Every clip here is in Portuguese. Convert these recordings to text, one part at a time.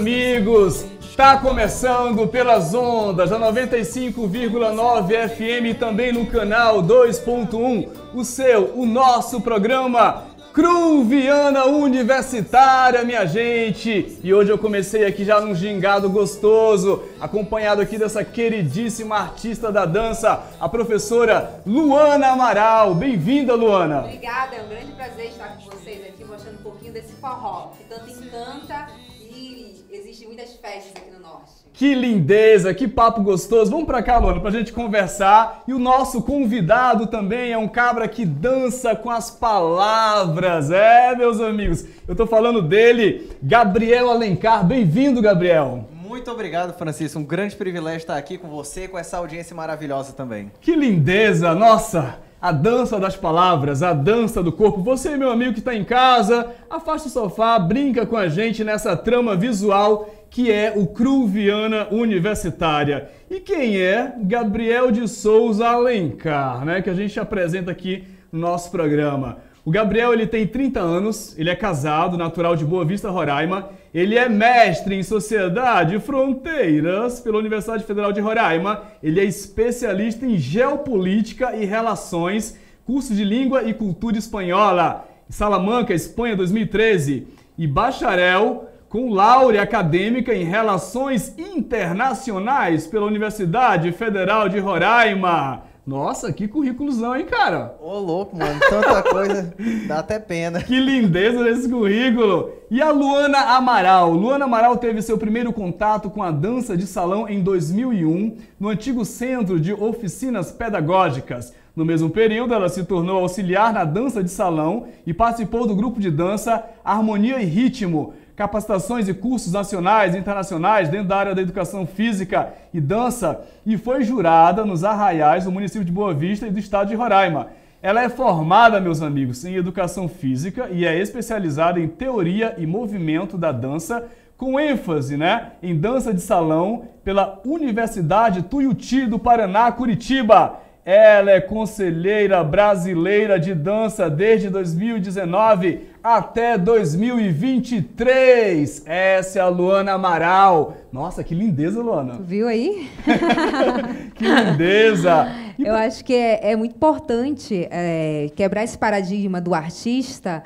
amigos! Está começando pelas ondas a 95,9 FM também no canal 2.1, o seu, o nosso programa Cruviana Universitária, minha gente! E hoje eu comecei aqui já num gingado gostoso, acompanhado aqui dessa queridíssima artista da dança, a professora Luana Amaral. Bem-vinda, Luana! Obrigada, é um grande prazer estar com vocês aqui, mostrando um pouquinho desse forró que tanto encanta festas aqui no norte. Que lindeza, que papo gostoso. Vamos para cá, mano, pra gente conversar. E o nosso convidado também é um cabra que dança com as palavras. É, meus amigos. Eu tô falando dele, Gabriel Alencar. Bem-vindo, Gabriel. Muito obrigado, Francisco. Um grande privilégio estar aqui com você com essa audiência maravilhosa também. Que lindeza! Nossa! a dança das palavras, a dança do corpo. Você, meu amigo que está em casa, afasta o sofá, brinca com a gente nessa trama visual que é o Cruviana Universitária. E quem é? Gabriel de Souza Alencar, né, que a gente apresenta aqui no nosso programa. O Gabriel ele tem 30 anos, ele é casado, natural de Boa Vista, Roraima, ele é mestre em Sociedade e Fronteiras pela Universidade Federal de Roraima. Ele é especialista em Geopolítica e Relações, curso de Língua e Cultura Espanhola, Salamanca, Espanha, 2013. E bacharel com laurea acadêmica em Relações Internacionais pela Universidade Federal de Roraima. Nossa, que currículozão, hein, cara? Ô, louco, mano. Tanta coisa, dá até pena. Que lindeza desse currículo! E a Luana Amaral? Luana Amaral teve seu primeiro contato com a dança de salão em 2001, no antigo Centro de Oficinas Pedagógicas. No mesmo período, ela se tornou auxiliar na dança de salão e participou do grupo de dança Harmonia e Ritmo, capacitações e cursos nacionais e internacionais dentro da área da educação física e dança e foi jurada nos Arraiais do município de Boa Vista e do estado de Roraima. Ela é formada, meus amigos, em educação física e é especializada em teoria e movimento da dança, com ênfase né, em dança de salão pela Universidade Tuiuti do Paraná, Curitiba. Ela é conselheira brasileira de dança desde 2019 até 2023. Essa é a Luana Amaral. Nossa, que lindeza, Luana. viu aí? que lindeza. Eu acho que é, é muito importante é, quebrar esse paradigma do artista.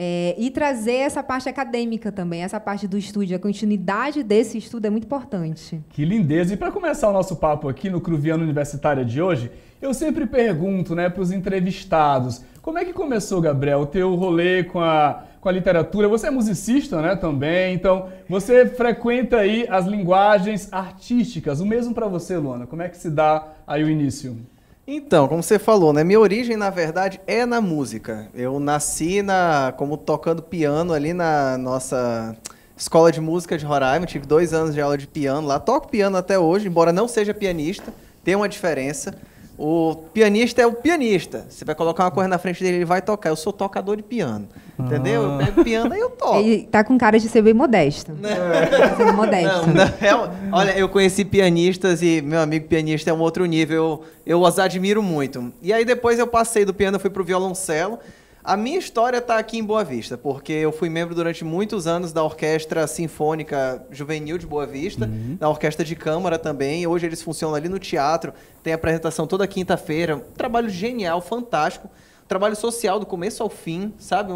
É, e trazer essa parte acadêmica também, essa parte do estúdio, a continuidade desse estudo é muito importante. Que lindeza! E para começar o nosso papo aqui no Cruviano Universitária de hoje, eu sempre pergunto, né, para os entrevistados, como é que começou, Gabriel, o teu rolê com a, com a literatura? Você é musicista, né, também, então você frequenta aí as linguagens artísticas. O mesmo para você, Luana, como é que se dá aí o início? Então, como você falou, né, minha origem, na verdade, é na música. Eu nasci na, como tocando piano ali na nossa escola de música de Roraima, tive dois anos de aula de piano lá, toco piano até hoje, embora não seja pianista, tem uma diferença. O pianista é o pianista. Você vai colocar uma coisa na frente dele, ele vai tocar. Eu sou tocador de piano. Ah. Entendeu? Eu pego piano e eu toco. Ele tá com cara de ser bem modesto. É. Né? Tá ser modesto. Não, não, é, olha, eu conheci pianistas e meu amigo pianista é um outro nível. Eu, eu os admiro muito. E aí depois eu passei do piano, fui pro violoncelo. A minha história está aqui em Boa Vista, porque eu fui membro durante muitos anos da Orquestra Sinfônica Juvenil de Boa Vista, uhum. da Orquestra de Câmara também. Hoje eles funcionam ali no teatro, tem apresentação toda quinta-feira. Um trabalho genial, fantástico. Trabalho social do começo ao fim, sabe?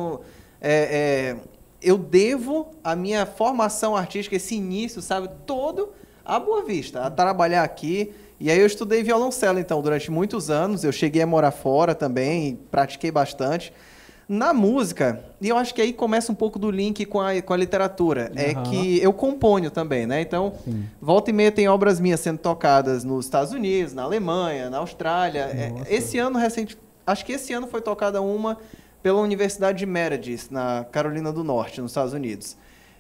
é, é, eu devo a minha formação artística, esse início, sabe, todo a Boa Vista, a trabalhar aqui. E aí eu estudei violoncelo, então, durante muitos anos. Eu cheguei a morar fora também, pratiquei bastante. Na música, e eu acho que aí começa um pouco do link com a, com a literatura, uhum. é que eu componho também, né? Então, Sim. volta e meia tem obras minhas sendo tocadas nos Estados Unidos, na Alemanha, na Austrália. É, esse ano recente, acho que esse ano foi tocada uma pela Universidade de Meredith, na Carolina do Norte, nos Estados Unidos.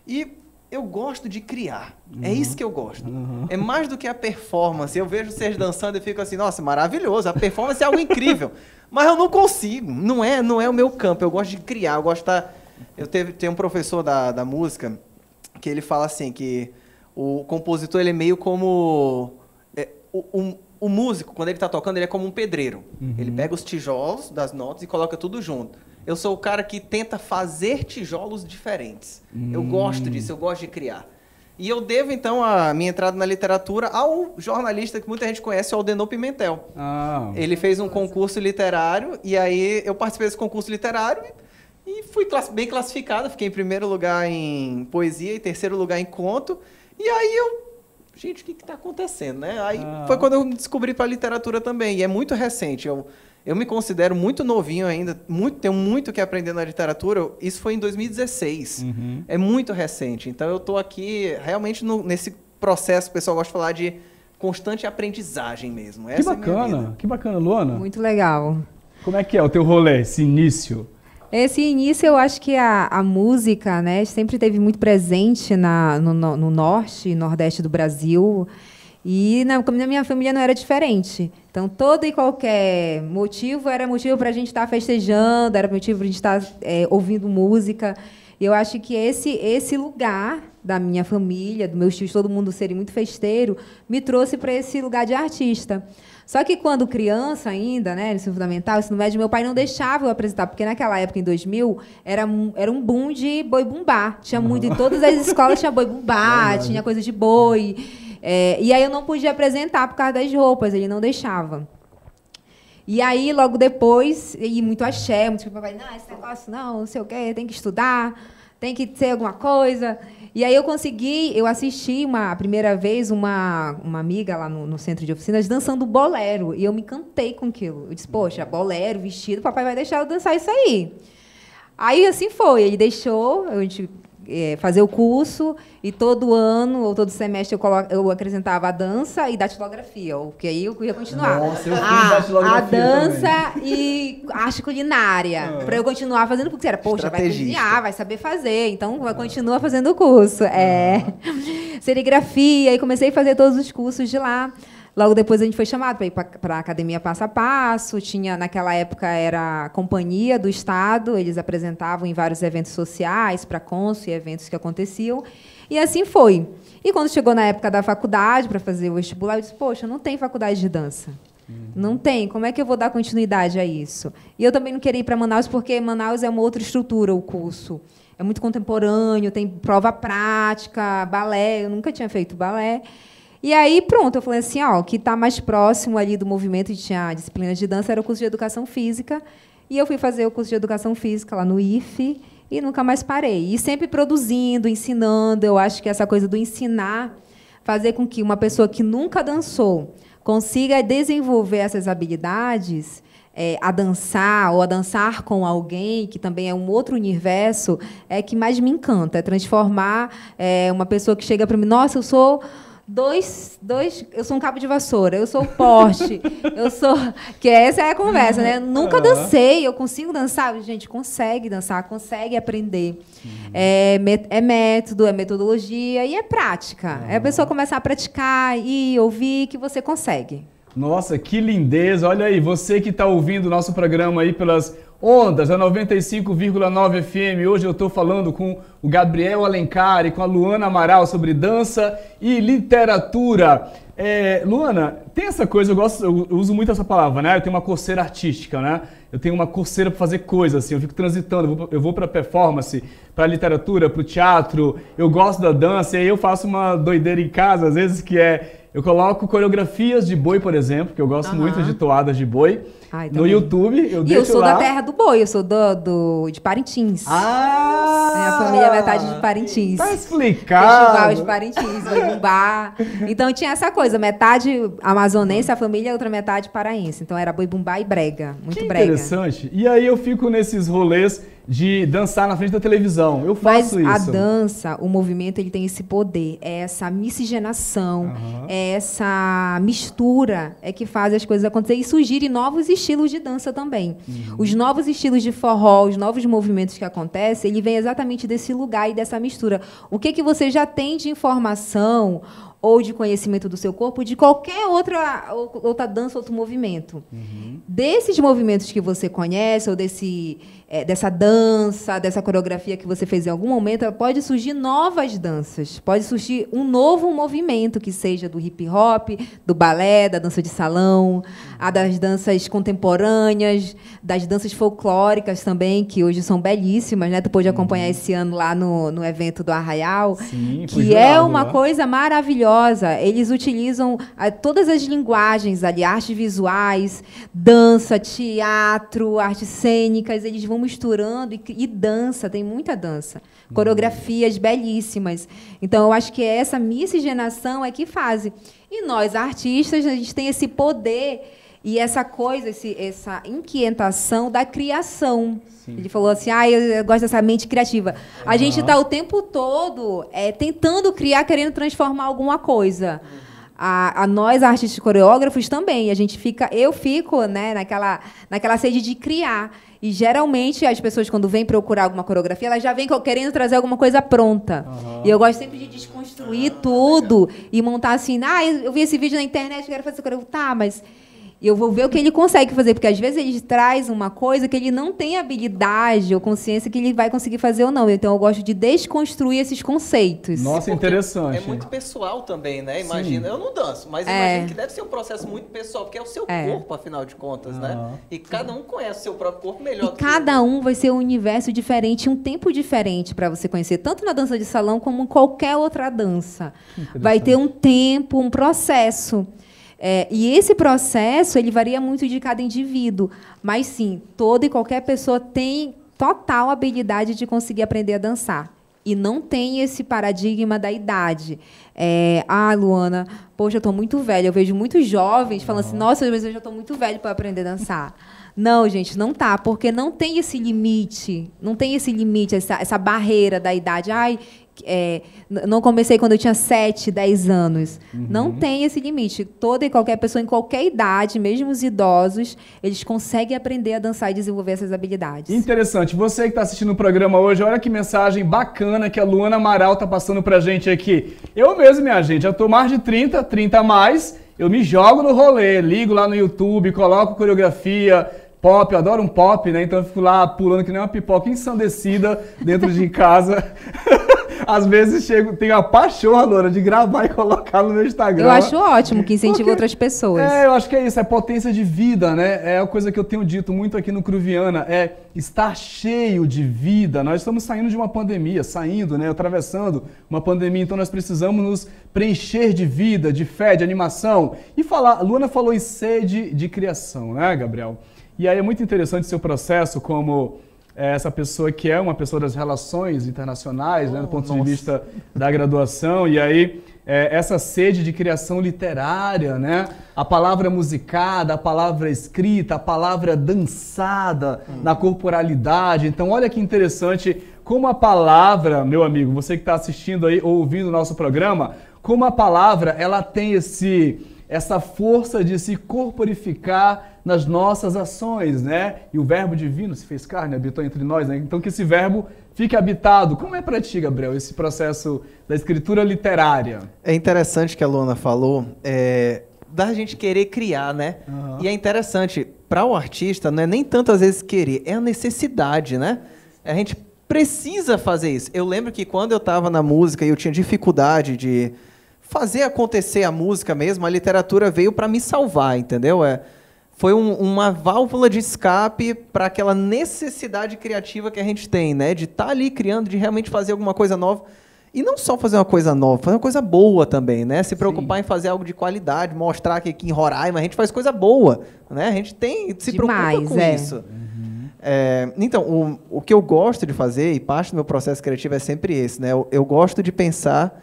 E eu gosto de criar. É uhum. É isso que eu gosto. Uhum. É mais do que a performance. Eu vejo vocês dançando e fico assim, nossa, maravilhoso. A performance é algo incrível. Mas eu não consigo. Não é, não é o meu campo. Eu gosto de criar. Eu gosto estar. Eu teve, tenho um professor da, da música que ele fala assim que o compositor ele é meio como é, o, o músico quando ele está tocando ele é como um pedreiro. Uhum. Ele pega os tijolos das notas e coloca tudo junto. Eu sou o cara que tenta fazer tijolos diferentes. Hum. Eu gosto disso, eu gosto de criar. E eu devo, então, a minha entrada na literatura ao jornalista que muita gente conhece, o Aldenor Pimentel. Ah. Ele fez um concurso literário e aí eu participei desse concurso literário e, fui class bem classificado. Fiquei em primeiro lugar em poesia e terceiro lugar em conto. E aí eu gente, o que está acontecendo, né? Aí ah. foi quando eu descobri para a literatura também, e é muito recente. Eu eu me considero muito novinho ainda, muito, tenho muito que aprender na literatura. Isso foi em 2016. Uhum. É muito recente. Então eu estou aqui realmente no, nesse processo, o pessoal gosta de falar de constante aprendizagem mesmo. Essa que é bacana, é que bacana, Luana. Muito legal. Como é que é o teu rolê, esse início? Esse início, eu acho que a, a música, né, sempre teve muito presente na, no, no norte e nordeste do Brasil. E na, na minha família não era diferente. Então, todo e qualquer motivo era motivo para a gente estar tá festejando, era motivo para a gente estar tá, é, ouvindo música. E eu acho que esse, esse lugar da minha família, dos meus tios, todo mundo serem muito festeiro, me trouxe para esse lugar de artista. Só que quando criança ainda, né, ensino fundamental, ensino médio, meu pai não deixava eu apresentar, porque naquela época, em 2000, era um, era um boom de boi bumbá. Tinha muito, em todas as escolas tinha boi bumbá, é tinha coisa de boi. É, e aí eu não podia apresentar por causa das roupas, ele não deixava. E aí, logo depois, e muito axé, muito tipo, papai, não, esse negócio não, não sei o quê, tem que estudar, tem que ser alguma coisa. E aí eu consegui, eu assisti uma a primeira vez uma, uma amiga lá no, no, centro de oficinas dançando bolero. E eu me encantei com aquilo. Eu disse, poxa, bolero, vestido, papai vai deixar eu dançar isso aí. Aí assim foi, ele deixou, a gente é, fazer o curso e todo ano ou todo semestre eu, eu acrescentava a dança e datilografia, que aí eu ia continuar. Nossa, eu fiz ah, datilografia a dança também. e arte culinária, ah. para eu continuar fazendo porque era, poxa, vai cozinhar, vai saber fazer, então continua fazendo o curso. É. Ah. Serigrafia e comecei a fazer todos os cursos de lá. Logo depois a gente foi chamado para ir para a academia passo a passo. Tinha naquela época era a companhia do estado, eles apresentavam em vários eventos sociais para cônsul e eventos que aconteciam. E assim foi. E quando chegou na época da faculdade para fazer o vestibular, eu disse: "Poxa, não tem faculdade de dança". Uhum. Não tem. Como é que eu vou dar continuidade a isso? E eu também não queria ir para Manaus, porque Manaus é uma outra estrutura, o curso. É muito contemporâneo, tem prova prática, balé. Eu nunca tinha feito balé. E aí, pronto, eu falei assim, ó, que está mais próximo ali do movimento de tinha disciplina de dança era o curso de educação física. E eu fui fazer o curso de educação física lá no IFE e nunca mais parei. E sempre produzindo, ensinando. Eu acho que essa coisa do ensinar, fazer com que uma pessoa que nunca dançou consiga desenvolver essas habilidades. É, a dançar ou a dançar com alguém, que também é um outro universo, é que mais me encanta. É transformar é, uma pessoa que chega para mim, nossa, eu sou dois, dois. Eu sou um cabo de vassoura, eu sou o eu sou. Que essa é a conversa, né? Nunca dancei, eu consigo dançar. Gente, consegue dançar, consegue aprender. Uhum. É, é, método, é metodologia e é prática. É a pessoa começar a praticar e ouvir que você consegue. Nossa, que lindeza! Olha aí, você que está ouvindo o nosso programa aí pelas Ondas, a 95,9 FM. Hoje eu estou falando com o Gabriel Alencar e com a Luana Amaral sobre dança e literatura. É, Luana, tem essa coisa, eu, gosto, eu uso muito essa palavra, né? Eu tenho uma coceira artística, né? Eu tenho uma coceira para fazer coisas, assim, eu fico transitando, eu vou, eu vou para performance, para literatura, para o teatro, eu gosto da dança, e aí eu faço uma doideira em casa, às vezes, que é. Eu coloco coreografias de boi, por exemplo, que eu gosto uhum. muito de toadas de boi. Ai, tá no YouTube, eu deixo E eu sou lá. da terra do boi, eu sou do, do de Parintins. Ah! Minha família é metade de Parintins. Tá explicado. Festival de Parintins, Boibumbá. então tinha essa coisa, metade amazonense, a família, outra metade paraense. Então era Boibumbá e brega, muito que brega. interessante. E aí eu fico nesses rolês de dançar na frente da televisão. Eu faço Mas isso. a dança, o movimento, ele tem esse poder, é essa miscigenação, uhum. é essa mistura é que faz as coisas acontecer e surgirem novos estilos estilos de dança também. Uhum. Os novos estilos de forró, os novos movimentos que acontecem, ele vem exatamente desse lugar e dessa mistura. O que, que você já tem de informação ou de conhecimento do seu corpo, de qualquer outra, outra dança, outro movimento. Uhum. Desses movimentos que você conhece, ou desse, é, dessa dança, dessa coreografia que você fez em algum momento, pode surgir novas danças, pode surgir um novo movimento, que seja do hip hop, do balé, da dança de salão, uhum. a das danças contemporâneas, das danças folclóricas também, que hoje são belíssimas, né? Tu pôde acompanhar uhum. esse ano lá no, no evento do Arraial, Sim, que é uma coisa maravilhosa maravilhosa. Eles utilizam ah, todas as linguagens ali, artes visuais, dança, teatro, artes cênicas. Eles vão misturando e, e dança, tem muita dança. Uhum. Coreografias belíssimas. Então, eu acho que é essa miscigenação é que faz. E nós, artistas, a gente tem esse poder e essa coisa, esse, essa inquietação da criação. Sim. Ele falou assim, ah, eu gosto dessa mente criativa. Uhum. A gente está o tempo todo é, tentando criar, querendo transformar alguma coisa. A, a, nós, artistas coreógrafos, também. A gente fica, eu fico, né, naquela, naquela sede de criar. E geralmente as pessoas, quando vêm procurar alguma coreografia, elas já vêm querendo trazer alguma coisa pronta. Uhum. E eu gosto sempre de desconstruir ah, tudo legal. e montar assim, ah, eu vi esse vídeo na internet, quero fazer coreografia. Tá, mas e eu vou ver o que ele consegue fazer, porque às vezes ele traz uma coisa que ele não tem habilidade ou consciência que ele vai conseguir fazer ou não. Então eu gosto de desconstruir esses conceitos. Nossa, interessante. É muito pessoal também, né? Imagina, Sim. eu não danço, mas é. imagino que deve ser um processo muito pessoal, porque é o seu é. corpo, afinal de contas, né? E cada um conhece o seu próprio corpo melhor. E cada um vai ser um universo diferente, um tempo diferente para você conhecer, tanto na dança de salão como em qualquer outra dança. Vai ter um tempo, um processo. É, e esse processo ele varia muito de cada indivíduo, mas sim, toda e qualquer pessoa tem total habilidade de conseguir aprender a dançar. E não tem esse paradigma da idade. É, ah, Luana, poxa, eu estou muito velha. Eu vejo muitos jovens falando assim, nossa, mas eu já estou muito velho para aprender a dançar. não, gente, não tá, porque não tem esse limite, não tem esse limite, essa, essa barreira da idade. Ai, é, não comecei quando eu tinha 7, 10 anos. Uhum. Não tem esse limite. Toda e qualquer pessoa, em qualquer idade, mesmo os idosos, eles conseguem aprender a dançar e desenvolver essas habilidades. Interessante. Você que está assistindo o programa hoje, olha que mensagem bacana que a Luana Amaral está passando para gente aqui. Eu mesmo, minha gente, já estou mais de 30, 30 a mais. Eu me jogo no rolê, ligo lá no YouTube, coloco coreografia, pop, eu adoro um pop, né? Então eu fico lá pulando que nem uma pipoca ensandecida dentro de casa. Às vezes chego, tenho a pachorra, Loura, de gravar e colocar no meu Instagram. Eu acho ótimo que incentiva Porque, outras pessoas. É, eu acho que é isso, é potência de vida, né? É a coisa que eu tenho dito muito aqui no Cruviana, é estar cheio de vida. Nós estamos saindo de uma pandemia, saindo, né, atravessando uma pandemia, então nós precisamos nos preencher de vida, de fé, de animação. E falar, Luna Luana falou em sede de criação, né, Gabriel? E aí é muito interessante seu processo como é essa pessoa que é uma pessoa das relações internacionais, oh, né, do ponto nossa. de vista da graduação, e aí é, essa sede de criação literária, né? A palavra musicada, a palavra escrita, a palavra dançada hum. na corporalidade. Então, olha que interessante como a palavra, meu amigo, você que está assistindo aí ou ouvindo o nosso programa, como a palavra ela tem esse essa força de se corporificar nas nossas ações, né? E o verbo divino se fez carne, habitou entre nós, né? Então que esse verbo fique habitado. Como é para ti, Gabriel, esse processo da escritura literária? É interessante que a Lona falou, é, da gente querer criar, né? Uhum. E é interessante, para o artista, não é nem tantas vezes querer, é a necessidade, né? A gente precisa fazer isso. Eu lembro que quando eu estava na música e eu tinha dificuldade de fazer acontecer a música mesmo, a literatura veio para me salvar, entendeu? É, foi um, uma válvula de escape para aquela necessidade criativa que a gente tem, né? De estar tá ali criando, de realmente fazer alguma coisa nova. E não só fazer uma coisa nova, fazer uma coisa boa também, né? Se preocupar Sim. em fazer algo de qualidade, mostrar que aqui em Roraima a gente faz coisa boa, né? A gente tem, se Demais, preocupa com é. isso. Uhum. É, então, o, o que eu gosto de fazer, e parte do meu processo criativo é sempre esse, né? eu, eu gosto de pensar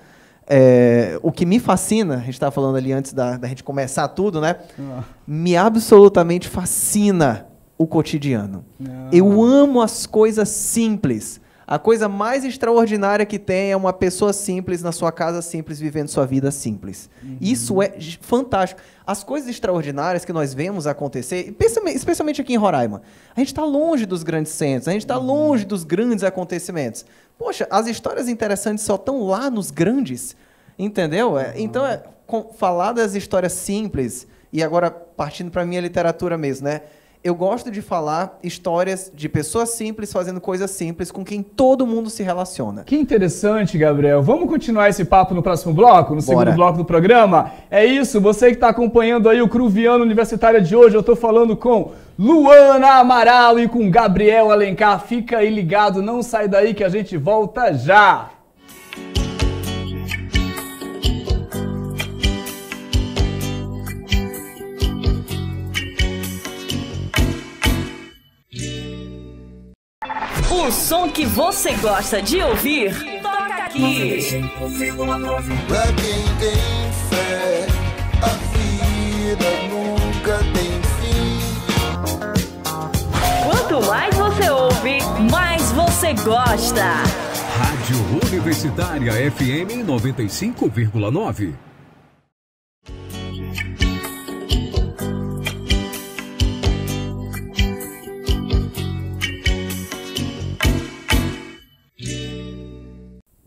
é, o que me fascina, a gente estava falando ali antes da, da, gente começar tudo, né? Ah. Me absolutamente fascina o cotidiano. Ah. Eu amo as coisas simples. A coisa mais extraordinária que tem é uma pessoa simples na sua casa simples, vivendo sua vida simples. Uhum. Isso é fantástico. As coisas extraordinárias que nós vemos acontecer, especialmente aqui em Roraima, a gente está longe dos grandes centros, a gente está uhum. longe dos grandes acontecimentos. Poxa, as histórias interessantes só estão lá nos grandes, entendeu? É, então, é, com, falar das histórias simples, e agora partindo para a minha literatura mesmo, né? eu gosto de falar histórias de pessoas simples fazendo coisas simples com quem todo mundo se relaciona. Que interessante, Gabriel. Vamos continuar esse papo no próximo bloco, no Bora. segundo bloco do programa? É isso, você que está acompanhando aí o Cruviano Universitária de hoje, eu estou falando com Luana Amaral e com Gabriel Alencar. Fica aí ligado, não sai daí que a gente volta já. O som que você gosta de ouvir, toca aqui. Pra quem tem fé, a vida nunca tem fim. Quanto mais você ouve, mais você gosta. Rádio Universitária FM 95,9.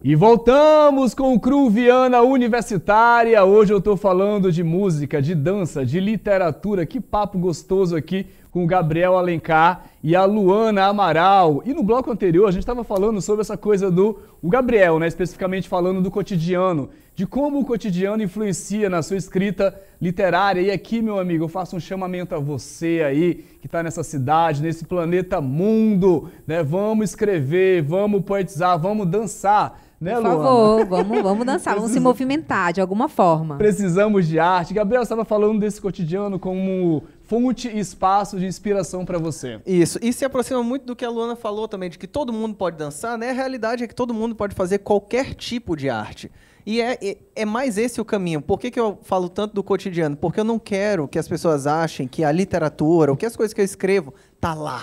E voltamos com o Universitária. Hoje eu estou falando de música, de dança, de literatura. Que papo gostoso aqui com o Gabriel Alencar e a Luana Amaral. E no bloco anterior a gente estava falando sobre essa coisa do o Gabriel, né, especificamente falando do cotidiano, de como o cotidiano influencia na sua escrita literária. E aqui, meu amigo, eu faço um chamamento a você aí que está nessa cidade, nesse planeta mundo, né? Vamos escrever, vamos poetizar, vamos dançar né, Por favor, vamos, vamos dançar, vamos se movimentar de alguma forma. Precisamos de arte. Gabriel, estava falando desse cotidiano como fonte e espaço de inspiração para você. Isso, e se aproxima muito do que a Luana falou também, de que todo mundo pode dançar, né? A realidade é que todo mundo pode fazer qualquer tipo de arte. E é, é, é, mais esse o caminho. Por que, que eu falo tanto do cotidiano? Porque eu não quero que as pessoas achem que a literatura, ou que as coisas que eu escrevo, tá lá.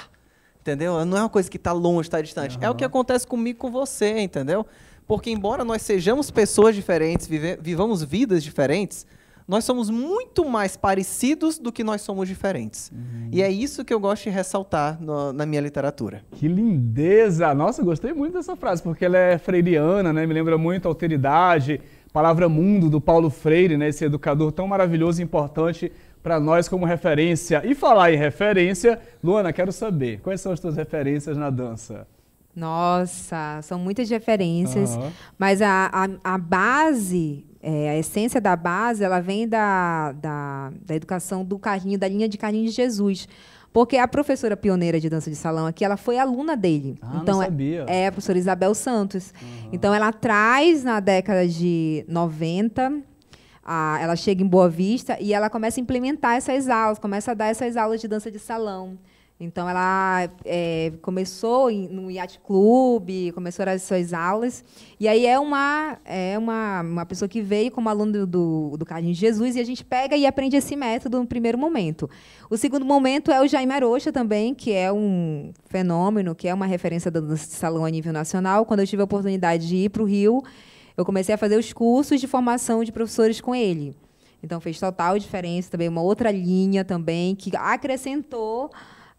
Entendeu? Não é uma coisa que está longe, está distante. Uhum. É o que acontece comigo com você, entendeu? Porque, embora nós sejamos pessoas diferentes, vive, vivamos vidas diferentes, nós somos muito mais parecidos do que nós somos diferentes. Uhum. E é isso que eu gosto de ressaltar no, na minha literatura. Que lindeza! Nossa, gostei muito dessa frase, porque ela é freiriana, né? Me lembra muito a alteridade, palavra mundo do Paulo Freire, né? Esse educador tão maravilhoso e importante para nós como referência. E falar em referência, Luana, quero saber, quais são as tuas referências na dança? Nossa, são muitas referências. Uhum. Mas a, a, a base, é, a essência da base, ela vem da, da, da educação do carrinho, da linha de carrinho de Jesus. Porque a professora pioneira de dança de salão aqui, ela foi aluna dele. Ah, então, não é sabia. É, é a professora Isabel Santos. Uhum. Então, ela traz na década de 90, a, ela chega em Boa Vista e ela começa a implementar essas aulas, começa a dar essas aulas de dança de salão. Então, ela é, começou no Yacht Club, começou as suas aulas. E aí é uma, é uma, uma pessoa que veio como aluno do, do, do Carlinhos Jesus e a gente pega e aprende esse método no primeiro momento. O segundo momento é o Jaime Arocha também, que é um fenômeno, que é uma referência da dança salão a nível nacional. Quando eu tive a oportunidade de ir para o Rio, eu comecei a fazer os cursos de formação de professores com ele. Então, fez total diferença também, uma outra linha também, que acrescentou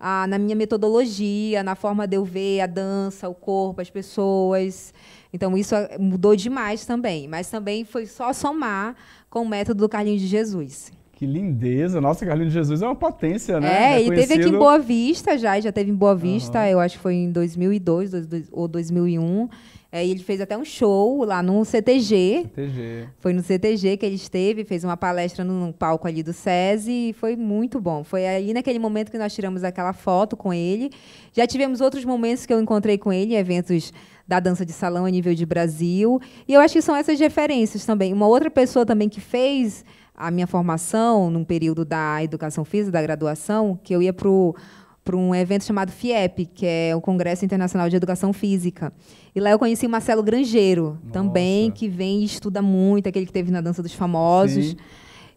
a, na minha metodologia, na forma de eu ver a dança, o corpo, as pessoas. Então isso eh, mudou demais também, mas também foi só somar com o método do Carlinhos de Jesus. Que lindeza! Nossa, Carlinhos Jesus é uma potência, né? É, ele e teve aqui em Boa Vista já, já teve em Boa Vista, uhum. eu acho que foi em 2002 dois, dois, ou 2001. É, ele fez até um show lá no CTG. CTG. Foi no CTG que ele esteve, fez uma palestra no palco ali do SESI e foi muito bom. Foi ali naquele momento que nós tiramos aquela foto com ele. Já tivemos outros momentos que eu encontrei com ele, eventos da dança de salão a nível de Brasil. E eu acho que são essas referências também. Uma outra pessoa também que fez a minha formação num período da educação física, da graduação, que eu ia para para um evento chamado FIEP, que é o Congresso Internacional de Educação Física. E lá eu conheci o Marcelo Grangeiro, Nossa. também, que vem e estuda muito, aquele que teve na Dança dos Famosos. Sim.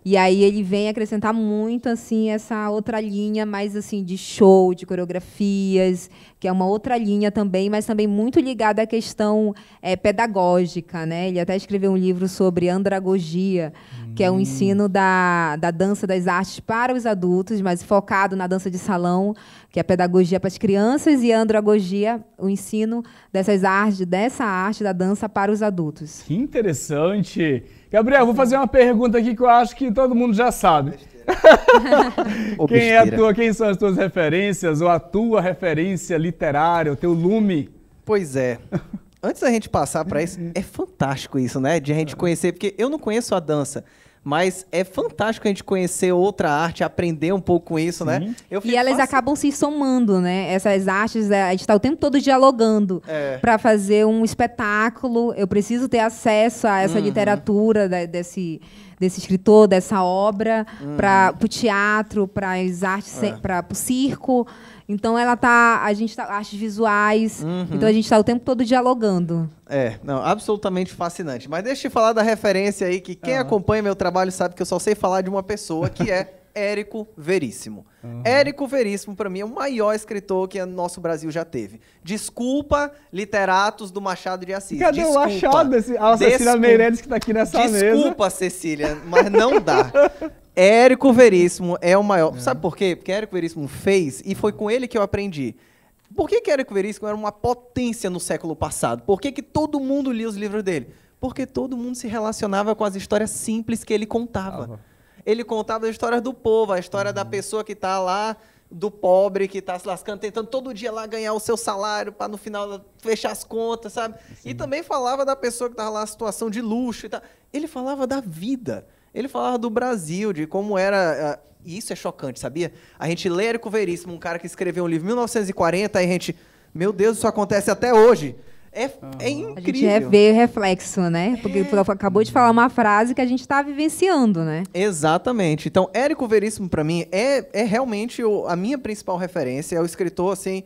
E aí ele vem acrescentar muito assim essa outra linha mais assim de show, de coreografias, que é uma outra linha também, mas também muito ligada à questão é, pedagógica, né? Ele até escreveu um livro sobre andragogia, que é um ensino da, da dança das artes para os adultos, mas focado na dança de salão, que é a pedagogia para as crianças, e a andragogia, o ensino dessas artes, dessa arte da dança para os adultos. Que interessante! Gabriel, vou fazer uma pergunta aqui que eu acho que todo mundo já sabe. quem é a tua, quem são as tuas referências, ou a tua referência literária, o teu lume? Pois é. Antes da gente passar para isso, é fantástico isso, né? De a gente conhecer, porque eu não conheço a dança mas é fantástico a gente conhecer outra arte, aprender um pouco com isso, né? Eu e elas fácil. acabam se somando, né? Essas artes, é, a gente está o tempo todo dialogando é. para fazer um espetáculo. Eu preciso ter acesso a essa uhum. literatura da, desse desse escritor, dessa obra, hum. para o teatro, para as artes, é. para o circo. Então ela tá, a gente tá artes visuais, uhum. então a gente está o tempo todo dialogando. É, não, absolutamente fascinante. Mas deixa eu falar da referência aí que quem uhum. acompanha meu trabalho sabe que eu só sei falar de uma pessoa que é Érico Veríssimo. Uhum. Érico Veríssimo, para mim, é o maior escritor que o nosso Brasil já teve. Desculpa, literatos do Machado de Assis. Cadê desculpa. o Machado? a Cecília Meirelles que tá aqui nessa desculpa, mesa. Desculpa, Cecília, mas não dá. Érico Veríssimo é o maior. É. Sabe por quê? Porque Érico Veríssimo fez e foi com ele que eu aprendi. Por que, que Érico Veríssimo era uma potência no século passado? Por que, que todo mundo lia os livros dele? Porque todo mundo se relacionava com as histórias simples que ele contava. Ah, ele contava as histórias do povo, a história uhum. da pessoa que está lá, do pobre que está se lascando, tentando todo dia lá ganhar o seu salário para no final fechar as contas, sabe? Sim. E também falava da pessoa que estava lá na situação de luxo e tal. Ele falava da vida. Ele falava do Brasil, de como era. Ah, e isso é chocante, sabia? A gente lê Érico Veríssimo, um cara que escreveu um livro em 1940, e a gente. Meu Deus, isso acontece até hoje. É, é incrível. Ah. A gente vê o reflexo, né? Porque é. acabou de falar uma frase que a gente está vivenciando, né? Exatamente. Então, Érico Veríssimo, para mim, é, é realmente o, a minha principal referência. É o escritor, assim,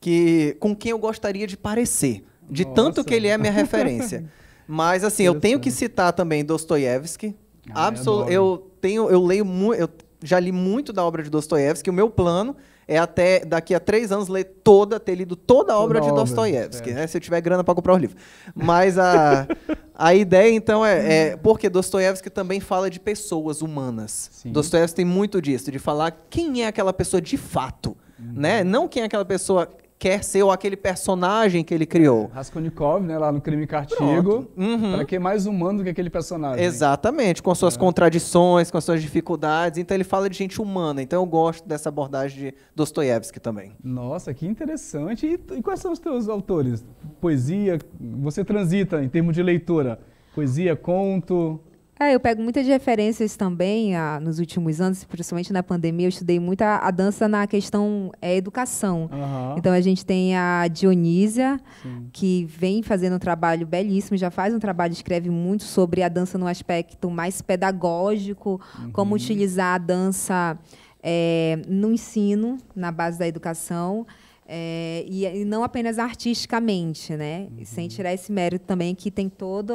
que, com quem eu gostaria de parecer. De Nossa. tanto que ele é minha referência. Mas, assim, eu tenho que citar também Dostoiévski. Ah, Absol eu tenho, eu leio muito, já li muito da obra de Dostoiévski. O meu plano é até daqui a três anos ler toda, ter lido toda a obra toda de Dostoiévski, é. né? Se eu tiver grana para comprar o livro. Mas a, a ideia, então, é, é Porque Dostoiévski também fala de pessoas humanas. Dostoiévski tem muito disso, de falar quem é aquela pessoa de fato. Uhum. Né? Não quem é aquela pessoa quer ser ou aquele personagem que ele criou. É, Raskolnikov, né, lá no Crime e Cartigo, uhum. para que é mais humano do que aquele personagem. Exatamente, com suas é. contradições, com suas dificuldades. Então ele fala de gente humana. Então eu gosto dessa abordagem de Dostoiévski também. Nossa, que interessante. E, e quais são os teus autores? Poesia, você transita em termos de leitura? Poesia, conto? É, eu pego muitas referências também a, ah, nos últimos anos, principalmente na pandemia, eu estudei muito a, a dança na questão é, educação. Uhum. Então a gente tem a Dionísia, Sim. que vem fazendo um trabalho belíssimo, já faz um trabalho, escreve muito sobre a dança no aspecto mais pedagógico, uhum. como utilizar a dança é, no ensino, na base da educação. É, e, e, não apenas artisticamente, né? Uhum. Sem tirar esse mérito também que tem toda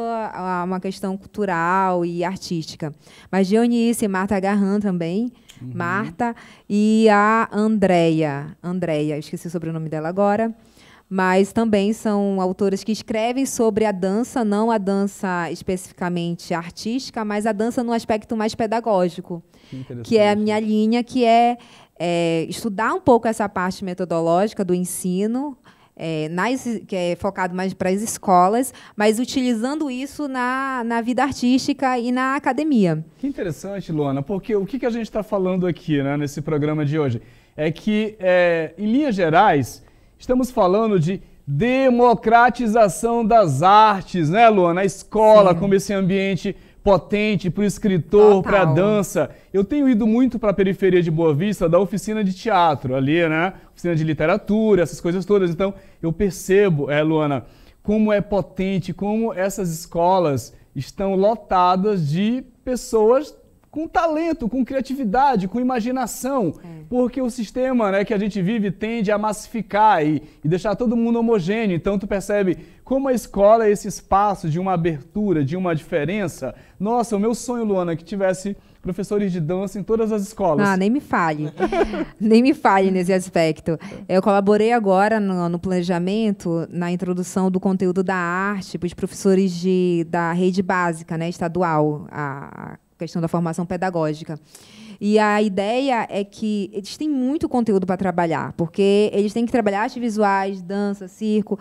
uma questão cultural e artística. Mas Dionísio e Marta Garran também, uhum. Marta e a Andreia, Andreia, esqueci o sobrenome dela agora, mas também são autoras que escrevem sobre a dança, não a dança especificamente artística, mas a dança num aspecto mais pedagógico, que, que é a minha linha, que é é, estudar um pouco essa parte metodológica do ensino, é, nas, que é focado mais para as escolas, mas utilizando isso na, na vida artística e na academia. Que interessante, Luana, porque o que, que a gente está falando aqui né, nesse programa de hoje é que, é, em linhas gerais, estamos falando de democratização das artes, né, Luana? A escola Sim. como esse ambiente potente para o escritor, para a dança. Eu tenho ido muito para a periferia de Boa Vista da oficina de teatro ali, né? Oficina de literatura, essas coisas todas. Então, eu percebo, é, Luana, como é potente, como essas escolas estão lotadas de pessoas com talento, com criatividade, com imaginação, é. porque o sistema né, que a gente vive tende a massificar e, e, deixar todo mundo homogêneo. Então tu percebe como a escola é esse espaço de uma abertura, de uma diferença. Nossa, o meu sonho, Luana, é que tivesse professores de dança em todas as escolas. Ah, nem me fale. nem me fale nesse aspecto. Eu colaborei agora no, no planejamento, na introdução do conteúdo da arte para os professores de, da rede básica, né, estadual, a questão da formação pedagógica. E a ideia é que eles têm muito conteúdo para trabalhar, porque eles têm que trabalhar artes visuais, dança, circo.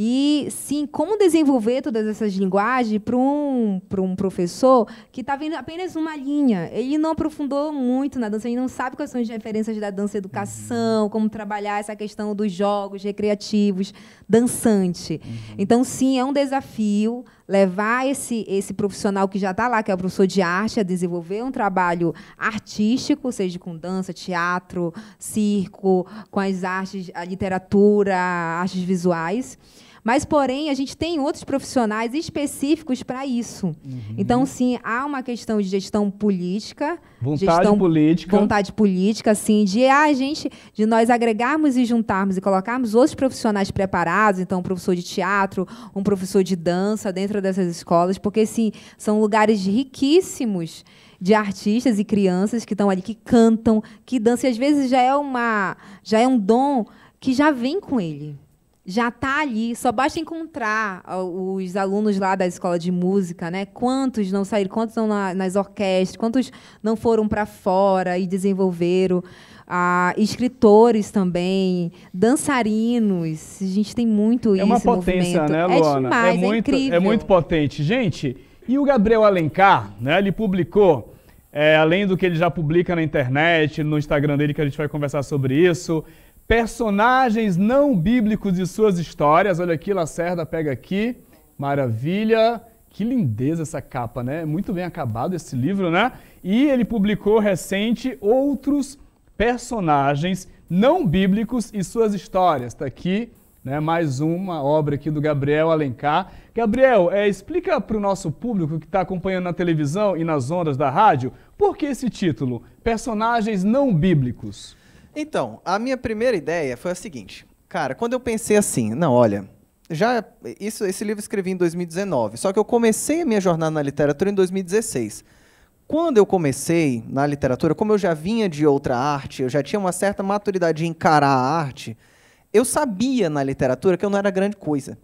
E sim, como desenvolver todas essas linguagens para um, para um professor que está vendo apenas uma linha. Ele não aprofundou muito na dança, ele não sabe quais são as referências da dança educação, uhum. como trabalhar essa questão dos jogos recreativos, dançante. Uhum. Então, sim, é um desafio levar esse, esse profissional que já está lá, que é o professor de arte, a desenvolver um trabalho artístico, seja com dança, teatro, circo, com as artes, a literatura, artes visuais. Mas, porém, a gente tem outros profissionais específicos para isso. Uhum. Então, sim, há uma questão de gestão política. Vontade gestão, política. Vontade política, sim, de ah, a gente, de nós agregarmos e juntarmos e colocarmos outros profissionais preparados, então, um professor de teatro, um professor de dança dentro dessas escolas, porque, sim, são lugares riquíssimos de artistas e crianças que estão ali, que cantam, que dançam, e às vezes já é uma, já é um dom que já vem com ele já está ali. Só basta encontrar ah, os alunos lá da escola de música, né? Quantos não saíram, quantos estão na, nas orquestras, quantos não foram para fora e desenvolveram. Ah, escritores também, dançarinos. A gente tem muito isso. É uma potência, movimento. né, é Luana? É, demais, é, muito, é, incrível. É muito potente. Gente, e o Gabriel Alencar, né? Ele publicou. É, além do que ele já publica na internet, no Instagram dele, que a gente vai conversar sobre isso, personagens não bíblicos de suas histórias. Olha aqui, Lacerda pega aqui. Maravilha. Que lindeza essa capa, né? Muito bem acabado esse livro, né? E ele publicou recente outros personagens não bíblicos e suas histórias. Está aqui né, mais uma obra aqui do Gabriel Alencar. Gabriel, é, explica para o nosso público que está acompanhando na televisão e nas ondas da rádio, por que esse título, Personagens Não Bíblicos? Então, a minha primeira ideia foi a seguinte. Cara, quando eu pensei assim, não, olha, já isso, esse livro eu escrevi em 2019, só que eu comecei a minha jornada na literatura em 2016. Quando eu comecei na literatura, como eu já vinha de outra arte, eu já tinha uma certa maturidade de encarar a arte, eu sabia na literatura que eu não era grande coisa.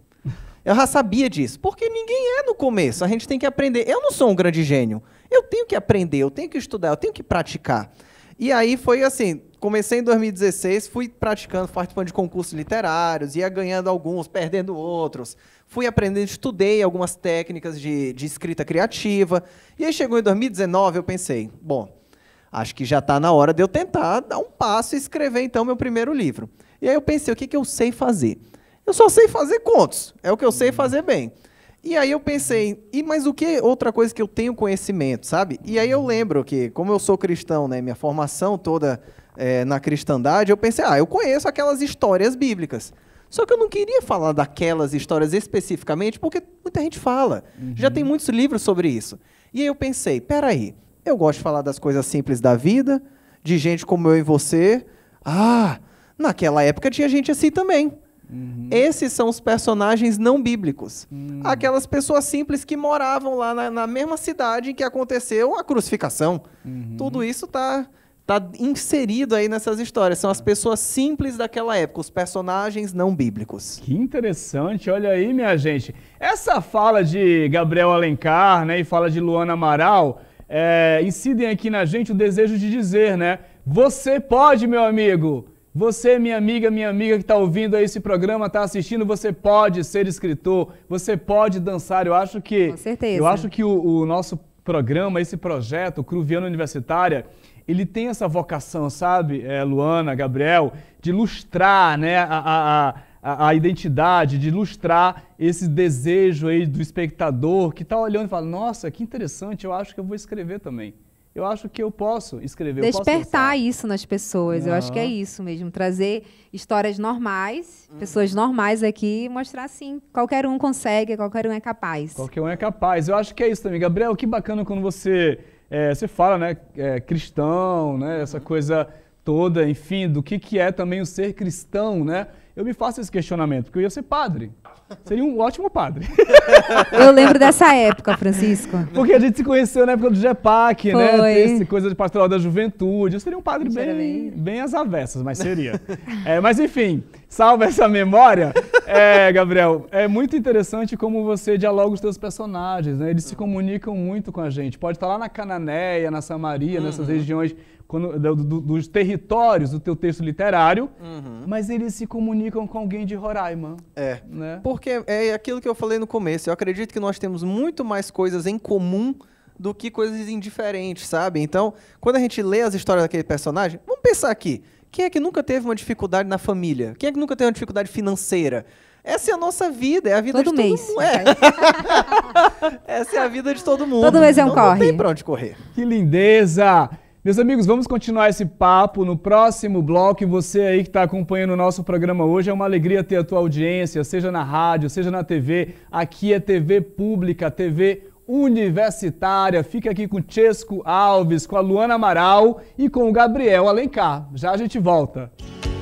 Eu já sabia disso, porque ninguém é no começo, a gente tem que aprender. Eu não sou um grande gênio, eu tenho que aprender, eu tenho que estudar, eu tenho que praticar. E aí foi assim, comecei em 2016, fui praticando, participando de concursos literários, ia ganhando alguns, perdendo outros. Fui aprendendo, estudei algumas técnicas de, de escrita criativa. E aí chegou em 2019, eu pensei, bom, acho que já está na hora de eu tentar dar um passo e escrever então meu primeiro livro. E aí eu pensei, o que, que eu sei fazer? Eu só sei fazer contos, é o que eu sei uhum. fazer bem. E aí eu pensei, e mas o que outra coisa que eu tenho conhecimento, sabe? E aí eu lembro que, como eu sou cristão, né, minha formação toda é, na cristandade, eu pensei, ah, eu conheço aquelas histórias bíblicas. Só que eu não queria falar daquelas histórias especificamente, porque muita gente fala. Uhum. Já tem muitos livros sobre isso. E aí eu pensei, peraí, eu gosto de falar das coisas simples da vida, de gente como eu e você. Ah, naquela época tinha gente assim também. Uhum. Esses são os personagens não bíblicos. Uhum. Aquelas pessoas simples que moravam lá na, na, mesma cidade em que aconteceu a crucificação. Uhum. Tudo isso está tá inserido aí nessas histórias. São as é. pessoas simples daquela época, os personagens não bíblicos. Que interessante, olha aí, minha gente. Essa fala de Gabriel Alencar né, e fala de Luana Amaral é, incidem aqui na gente o desejo de dizer, né? Você pode, meu amigo! Você, minha amiga, minha amiga que está ouvindo esse programa, está assistindo, você pode ser escritor, você pode dançar. Eu acho que. Com certeza. Eu acho que o, o nosso programa, esse projeto, Cruviano Universitária, ele tem essa vocação, sabe, é, Luana, Gabriel, de ilustrar né, a, a, a, a identidade, de ilustrar esse desejo aí do espectador que está olhando e fala, nossa, que interessante, eu acho que eu vou escrever também eu acho que eu posso escrever. Despertar posso isso nas pessoas. Uhum. Eu acho que é isso mesmo. Trazer histórias normais, uhum. pessoas normais aqui, mostrar assim, qualquer um consegue, qualquer um é capaz. Qualquer um é capaz. Eu acho que é isso também, Gabriel. Que bacana quando você é, você fala, né, é, cristão, né, uhum. essa coisa toda, enfim, do que que é também o ser cristão, né? Eu me faço esse questionamento porque eu ia ser padre. Seria um ótimo padre. Eu lembro dessa época, Francisco. Porque a gente se conheceu na época do GEPAC, né? Foi. né? Esse coisa de pastoral da juventude. Eu seria um padre bem, bem às avessas, mas seria. é, mas enfim, salva essa memória. É, Gabriel, é muito interessante como você dialoga os seus personagens, né? Eles se comunicam muito com a gente. Pode estar lá na Cananéia, na Samaria, uhum. nessas regiões quando, do, do, dos territórios do teu texto literário, uhum. mas eles se comunicam com alguém de Roraima. É. Né? porque é aquilo que eu falei no começo. Eu acredito que nós temos muito mais coisas em comum do que coisas indiferentes, sabe? Então, quando a gente lê as histórias daquele personagem, vamos pensar aqui. Quem é que nunca teve uma dificuldade na família? Quem é que nunca teve uma dificuldade financeira? Essa é a nossa vida, é a vida todo de todo mês. mundo. É. Essa é a vida de todo mundo. Todo mês é um então, corre. Não tem pra onde correr. Que lindeza! Meus amigos, vamos continuar esse papo no próximo bloco. E você aí que está acompanhando o nosso programa hoje, é uma alegria ter a tua audiência, seja na rádio, seja na TV. Aqui é TV pública, TV universitária. Fica aqui com Chesco Alves, com a Luana Amaral e com o Gabriel Alencar. Já a gente volta. Música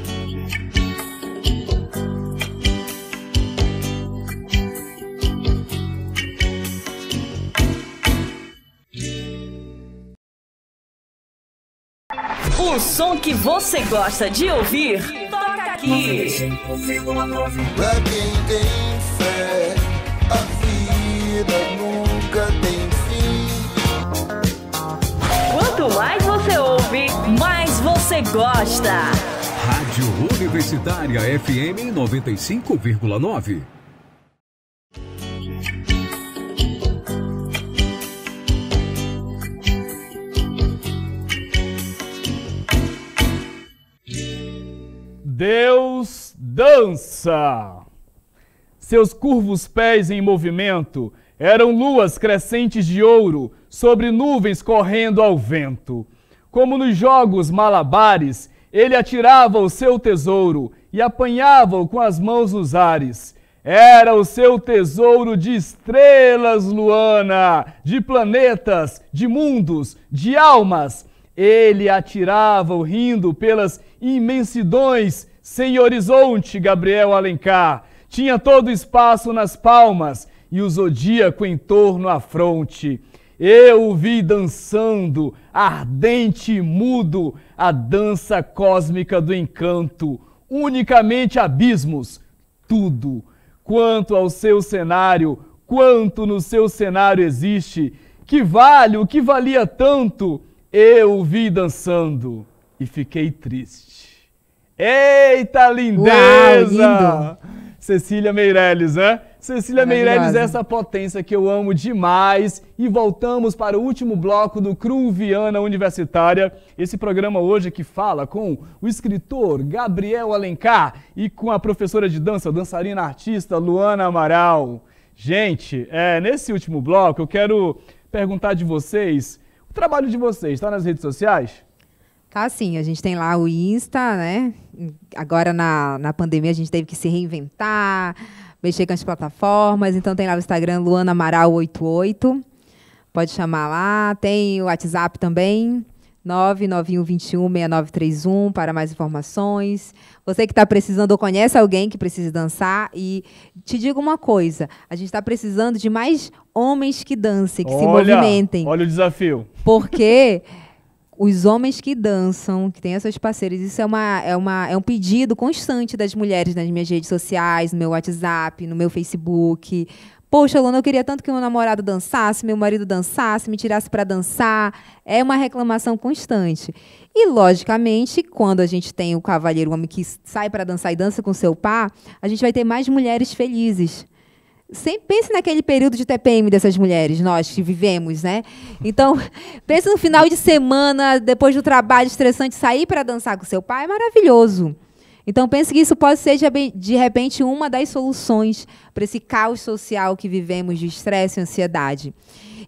O som que você gosta de ouvir, toca aqui. Pra quem tem fé, a vida nunca tem fim. Quanto mais você ouve, mais você gosta. Rádio Universitária FM 95,9. Deus dança. Seus curvos pés em movimento eram luas crescentes de ouro sobre nuvens correndo ao vento. Como nos jogos malabares, ele atirava o seu tesouro e apanhava-o com as mãos nos ares. Era o seu tesouro de estrelas, Luana, de planetas, de mundos, de almas. Ele atirava-o rindo pelas imensidões sem horizonte, Gabriel Alencar. Tinha todo o espaço nas palmas e o zodíaco em torno à fronte. Eu o vi dançando, ardente e mudo, a dança cósmica do encanto, unicamente abismos, tudo. Quanto ao seu cenário, quanto no seu cenário existe, que vale o que valia tanto, eu o vi dançando e fiquei triste. Eita lindeza! Cecília Meirelles, né? Cecília Meirelles, essa potência que eu amo demais. E voltamos para o último bloco do Cruviana Universitária. Esse programa hoje que fala com o escritor Gabriel Alencar e com a professora de dança, dançarina artista Luana Amaral. Gente, é, nesse último bloco eu quero perguntar de vocês, o trabalho de vocês está nas redes sociais? Tá sim. a gente tem lá o Insta, né? Agora na, na pandemia a gente teve que se reinventar, mexer com as plataformas. Então tem lá o Instagram Luana Amaral 88. Pode chamar lá. Tem o WhatsApp também. 991216931 para mais informações. Você que está precisando ou conhece alguém que precisa dançar. E te digo uma coisa: a gente está precisando de mais homens que dancem, que olha, se movimentem. Olha o desafio. Porque os homens que dançam, que têm essas parceiras, isso é, uma, é, uma, é um pedido constante das mulheres nas minhas redes sociais, no meu WhatsApp, no meu Facebook. Poxa, Luna, eu queria tanto que meu namorado dançasse, meu marido dançasse, me tirasse para dançar. É uma reclamação constante. E, logicamente, quando a gente tem o cavalheiro, o homem que sai para dançar e dança com seu par, a gente vai ter mais mulheres felizes sempre pense naquele período de TPM dessas mulheres, nós que vivemos, né? Então, pense no final de semana, depois do trabalho estressante, sair para dançar com seu pai é maravilhoso. Então, pense que isso pode ser, de repente, uma das soluções para esse caos social que vivemos de estresse e ansiedade.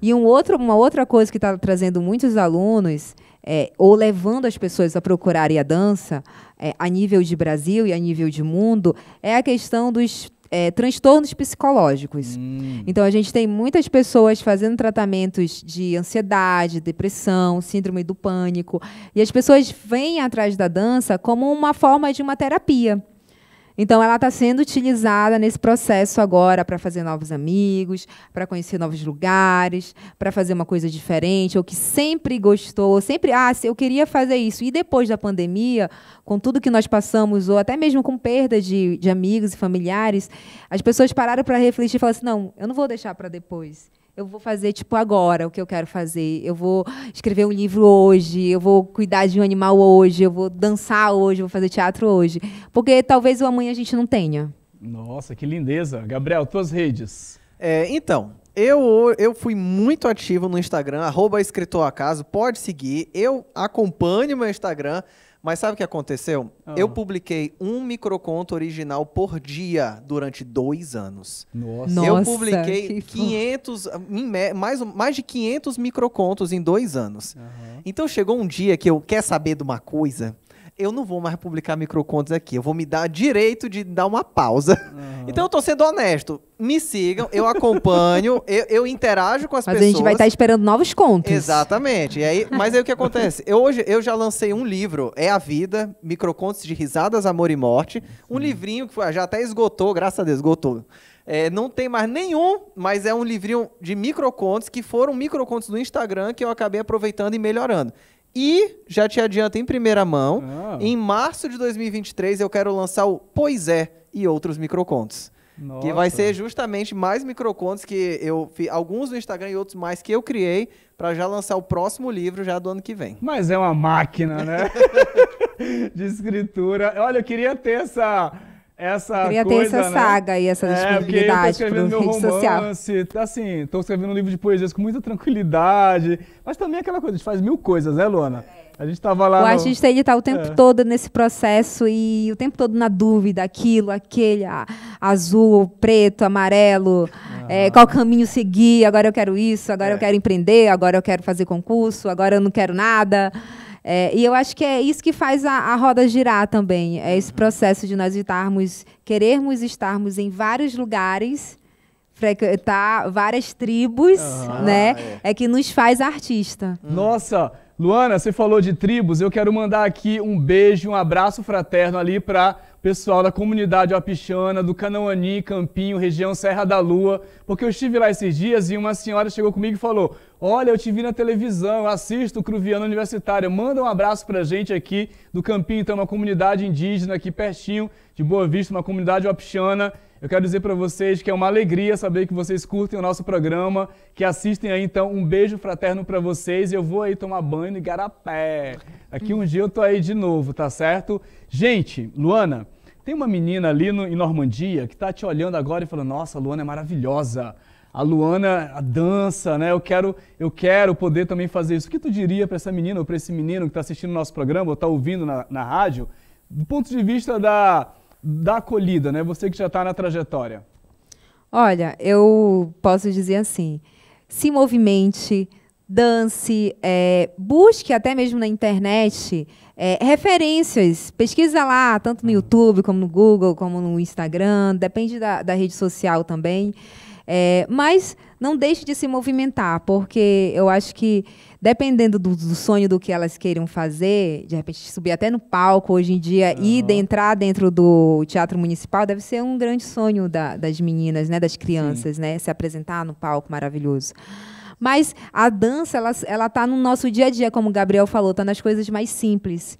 E um outro, uma outra coisa que está trazendo muitos alunos, é, ou levando as pessoas a procurarem a dança, é, a nível de Brasil e a nível de mundo, é a questão dos é, transtornos psicológicos. Hum. Então, a gente tem muitas pessoas fazendo tratamentos de ansiedade, depressão, síndrome do pânico. E as pessoas vêm atrás da dança como uma forma de uma terapia. Então, ela está sendo utilizada nesse processo agora para fazer novos amigos, para conhecer novos lugares, para fazer uma coisa diferente, ou que sempre gostou, sempre, ah, eu queria fazer isso. E depois da pandemia, com tudo que nós passamos, ou até mesmo com perda de, de amigos e familiares, as pessoas pararam para refletir e falaram assim: não, eu não vou deixar para depois eu vou fazer tipo agora o que eu quero fazer. Eu vou escrever um livro hoje, eu vou cuidar de um animal hoje, eu vou dançar hoje, eu vou fazer teatro hoje. Porque talvez o amanhã a gente não tenha. Nossa, que lindeza. Gabriel, tuas redes. É, então, eu, eu fui muito ativo no Instagram, arroba pode seguir. Eu acompanho meu Instagram. Mas sabe o que aconteceu? Oh. Eu publiquei um microconto original por dia durante dois anos. Nossa. eu publiquei 500, mais, mais de 500 microcontos em dois anos. Uhum. Então chegou um dia que eu, quer saber de uma coisa? eu não vou mais publicar microcontos aqui. Eu vou me dar direito de dar uma pausa. Uhum. Então eu tô sendo honesto. Me sigam, eu acompanho, eu, eu, interajo com as mas pessoas. Mas a gente vai estar tá esperando novos contos. Exatamente. E aí, mas aí o que acontece? Eu, hoje eu já lancei um livro, É a Vida, Microcontos de Risadas, Amor e Morte. Um hum. livrinho que já até esgotou, graças a Deus, esgotou. É, não tem mais nenhum, mas é um livrinho de microcontos que foram microcontos do Instagram que eu acabei aproveitando e melhorando. E, já te adianto em primeira mão, ah. em março de 2023 eu quero lançar o Pois É e outros microcontos. Nossa. Que vai ser justamente mais microcontos que eu fiz, alguns no Instagram e outros mais que eu criei, para já lançar o próximo livro já do ano que vem. Mas é uma máquina, né? de escritura. Olha, eu queria ter essa essa Queria coisa, ter essa né? saga e essa é, tá disponibilidade para o meu social. Tá assim, estou escrevendo um livro de poesias com muita tranquilidade, mas também é aquela coisa, a gente faz mil coisas, né, Luana? É. A gente estava lá. O no... artista ele está o tempo é. todo nesse processo e o tempo todo na dúvida, aquilo, aquele, azul, preto, amarelo, é, ah. é, qual caminho seguir, agora eu quero isso, agora é. eu quero empreender, agora eu quero fazer concurso, agora eu não quero nada. É, e eu acho que é isso que faz a, a roda girar também. É esse uhum. processo de nós estarmos, querermos estarmos em vários lugares frequentar várias tribos, né? Ah, é. é. que nos faz artista. Hum. Nossa, Luana, você falou de tribos. Eu quero mandar aqui um beijo, um abraço fraterno ali para pessoal da comunidade Apixana, do Canoani, Campinho, região Serra da Lua, porque eu estive lá esses dias e uma senhora chegou comigo e falou: Olha, eu te vi na televisão, assisto o Cruviano Universitário, manda um abraço pra gente aqui do Campinho, então, uma comunidade indígena aqui pertinho de Boa Vista, uma comunidade Apixana. Eu quero dizer para vocês que é uma alegria saber que vocês curtem o nosso programa, que assistem aí, então, um beijo fraterno para vocês e eu vou aí tomar banho no Igarapé. Aqui um dia eu tô aí de novo, tá certo? Gente, Luana, tem uma menina ali no, em Normandia que está te olhando agora e falando: Nossa, a Luana é maravilhosa. A Luana a dança, né? Eu quero, eu quero poder também fazer isso. O que tu diria para essa menina ou para esse menino que está assistindo o nosso programa ou está ouvindo na, na rádio, do ponto de vista da, da acolhida, né? Você que já está na trajetória. Olha, eu posso dizer assim: se movimente, dance, é, busque até mesmo na internet é, referências, pesquisa lá, tanto no YouTube, como no Google, como no Instagram, depende da, da rede social também. É, mas não deixe de se movimentar, porque eu acho que dependendo do, do, sonho do que elas queiram fazer, de repente subir até no palco hoje em dia uhum. e de entrar dentro do teatro municipal deve ser um grande sonho da, das meninas, né, das crianças, Sim. né, se apresentar no palco maravilhoso. Mas a dança, ela, ela tá no nosso dia a dia, como o Gabriel falou, tá nas coisas mais simples.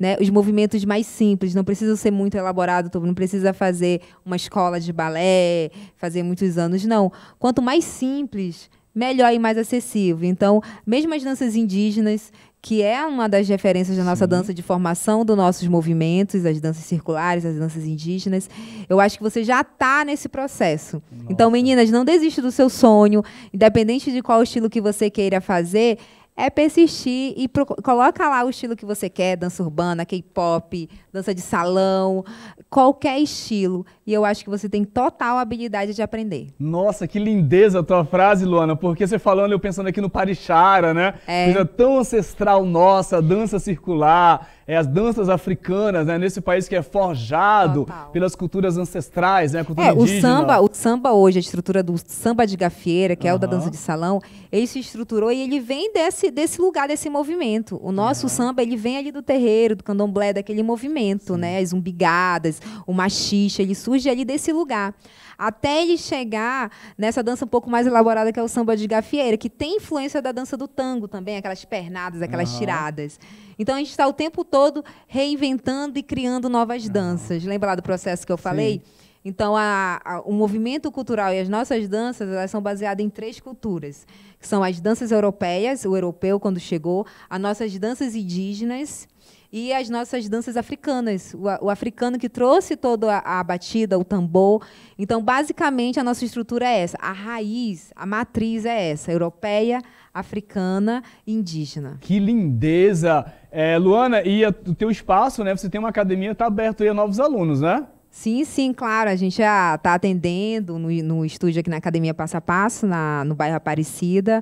Né, os movimentos mais simples, não precisa ser muito elaborado, não precisa fazer uma escola de balé, fazer muitos anos, não. Quanto mais simples, melhor e mais acessível. Então, mesmo as danças indígenas, que é uma das referências da nossa Sim. dança de formação, dos nossos movimentos, as danças circulares, as danças indígenas. Eu acho que você já está nesse processo. Nossa. Então, meninas, não desista do seu sonho, independente de qual estilo que você queira fazer, é persistir e pro, coloca lá o estilo que você quer, dança urbana, K-pop, dança de salão, qualquer estilo e eu acho que você tem total habilidade de aprender. Nossa, que lindeza a tua frase, Luana, porque você falando, eu pensando aqui no Parixara, né? É. Coisa tão ancestral nossa, a dança circular, é, as danças africanas, né? Nesse país que é forjado total. pelas culturas ancestrais, né? A Cultura é, indígena. o samba, o samba hoje, a estrutura do samba de gafieira, que uhum. é o da dança de salão, ele se estruturou e ele vem desse, desse lugar, desse movimento. O nosso uhum. samba, ele vem ali do terreiro, do candomblé, daquele movimento, Sim. né? As umbigadas, o machixe, ele surge surge ali desse lugar. Até ele chegar nessa dança um pouco mais elaborada que é o samba de gafieira, que tem influência da dança do tango também, aquelas pernadas, aquelas uhum. tiradas. Então a gente está o tempo todo reinventando e criando novas uhum. danças. Lembra lá do processo que eu falei? Sim. Então, a, a, o movimento cultural e as nossas danças elas são baseadas em três culturas, que são as danças europeias, o europeu quando chegou, as nossas danças indígenas e as nossas danças africanas. O, o africano que trouxe toda a, a, batida, o tambor. Então, basicamente, a nossa estrutura é essa. A raiz, a matriz é essa: europeia, africana, indígena. Que lindeza! É, Luana, e a, o teu espaço, né? Você tem uma academia, está aberto aí a novos alunos, né? Sim, sim, claro. A gente já está atendendo no, no, estúdio aqui na Academia Passo a Passo, na, no bairro Aparecida.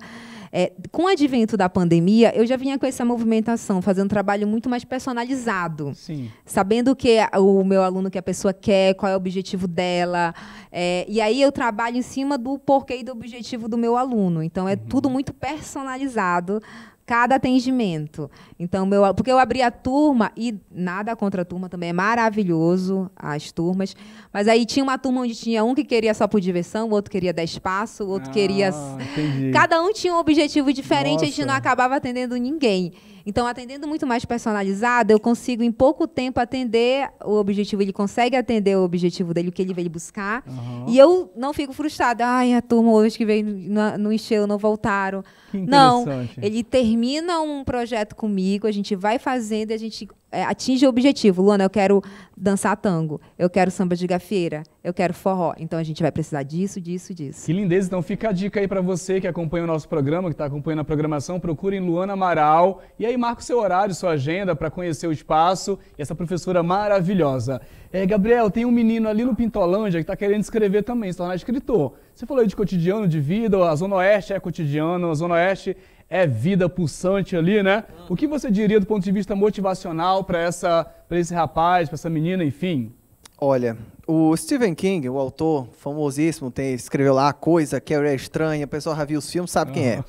É, com o advento da pandemia, eu já vinha com essa movimentação, fazendo um trabalho muito mais personalizado. Sim. Sabendo o que o meu aluno, que a pessoa quer, qual é o objetivo dela. É, e aí eu trabalho em cima do porquê e do objetivo do meu aluno. Então é uhum. tudo muito personalizado cada atendimento. Então, meu, porque eu abri a turma e nada contra a turma também é maravilhoso as turmas, mas aí tinha uma turma onde tinha um que queria só por diversão, o outro queria dar espaço, o outro ah, queria entendi. Cada um tinha um objetivo diferente, Nossa. a gente não acabava atendendo ninguém. Então, atendendo muito mais personalizado, eu consigo em pouco tempo atender o objetivo, ele consegue atender o objetivo dele, o que ele veio buscar. Uhum. E eu não fico frustrada. Ai, a turma hoje que veio não, encheu, não voltaram. Não, ele termina um projeto comigo, a gente vai fazendo, a gente é, atinge o objetivo. Luana, eu quero dançar tango, eu quero samba de gafieira, eu quero forró. Então a gente vai precisar disso, disso, disso. Que lindeza. Então fica a dica aí para você que acompanha o nosso programa, que está acompanhando a programação, procurem Luana Amaral e aí marca o seu horário, sua agenda para conhecer o espaço e essa professora maravilhosa. É, Gabriel, tem um menino ali no Pintolândia que está querendo escrever também, se tornar escritor. Você falou aí de cotidiano, de vida, a Zona Oeste é cotidiano, a Zona Oeste é vida pulsante ali, né? O que você diria do ponto de vista motivacional para essa para esse rapaz, para essa menina, enfim? Olha, o Stephen King, o autor famosíssimo, tem, escreveu lá a coisa que é estranha, o pessoal já viu os filmes, sabe quem é. Ah.